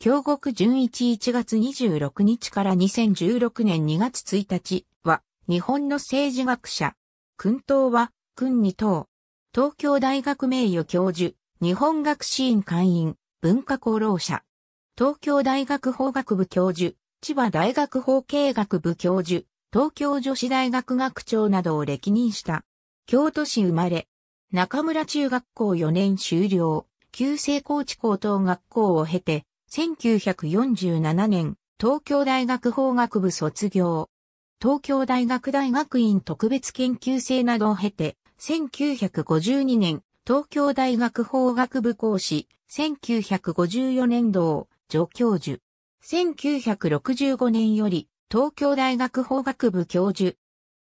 京極純一1月26日から2016年2月1日は、日本の政治学者。君党は、君二党。東京大学名誉教授、日本学士院会員、文化功労者。東京大学法学部教授、千葉大学法経学部教授、東京女子大学学長などを歴任した。京都市生まれ。中村中学校4年終了。旧制高知高等学校を経て、1947年、東京大学法学部卒業。東京大学大学院特別研究生などを経て、1952年、東京大学法学部講師、1954年度助教授。1965年より、東京大学法学部教授。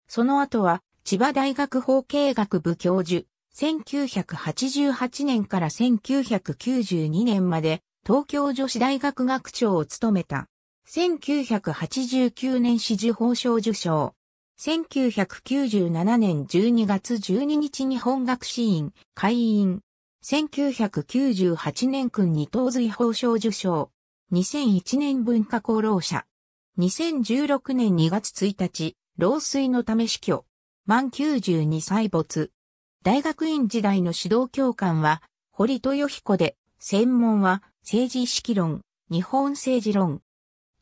その後は、千葉大学法経学部教授。1988年から1992年まで、東京女子大学学長を務めた。1989年紫綬褒章受章。1997年12月12日日本学士院会員。1998年君に東髄褒章受章。2001年文化功労者。2016年2月1日、老衰のため死去。満92歳没。大学院時代の指導教官は、堀豊彦で、専門は政治意識論、日本政治論、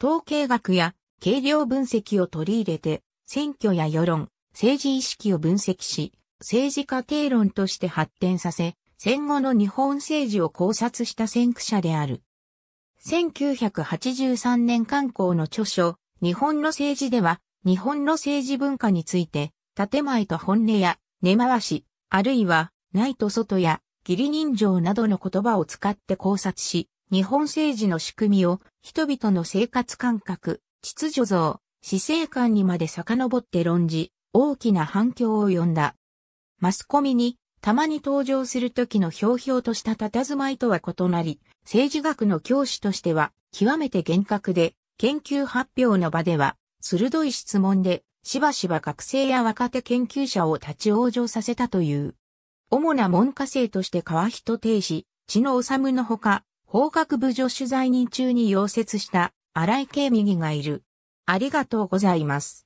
統計学や計量分析を取り入れて、選挙や世論、政治意識を分析し、政治家定論として発展させ、戦後の日本政治を考察した先駆者である。1983年刊行の著書、日本の政治では、日本の政治文化について、建前と本音や、根回し、あるいは、内と外や、義理人情などの言葉を使って考察し、日本政治の仕組みを人々の生活感覚、秩序像、死生観にまで遡って論じ、大きな反響を呼んだ。マスコミにたまに登場する時のひょうひょうとした佇まいとは異なり、政治学の教師としては極めて厳格で、研究発表の場では鋭い質問でしばしば学生や若手研究者を立ち往生させたという。主な文科生として川人定子、知野治のほか、法学部助取在人中に溶接した荒井慶右がいる。ありがとうございます。